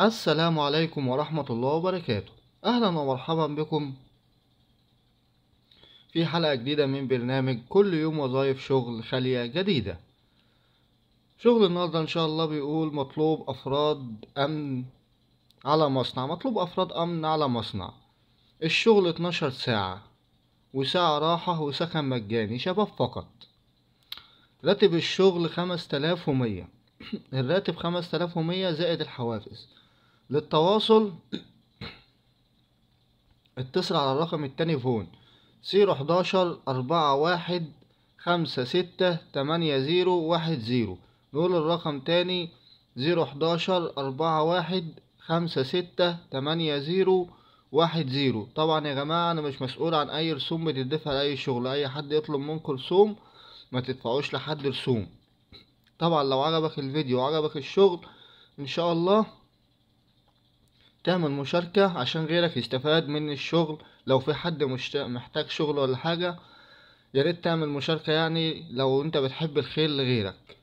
السلام عليكم ورحمة الله وبركاته أهلا ومرحبا بكم في حلقة جديدة من برنامج كل يوم وظائف شغل خالية جديدة شغل النهاردة إن شاء الله بيقول مطلوب أفراد أمن على مصنع مطلوب أفراد أمن على مصنع الشغل 12 ساعة وساعة راحة وسكن مجاني شباب فقط راتب الشغل 5100 الراتب 5100 زائد الحوافز للتواصل اتصل على الرقم التاني فون صفر حداشر أربعة واحد خمسة ستة تمانية زيرو واحد زيرو نقول الرقم تاني زيرو حداشر أربعة واحد خمسة ستة تمانية زيرو واحد زيرو طبعا يا جماعة أنا مش مسؤول عن أي رسوم بتدفع لأي شغل أي حد يطلب منكم رسوم ما تدفعوش لحد رسوم طبعا لو عجبك الفيديو وعجبك الشغل إن شاء الله تعمل مشاركة عشان غيرك يستفاد من الشغل لو في حد محتاج شغل ولا حاجة ياريت تعمل مشاركة يعني لو انت بتحب الخير لغيرك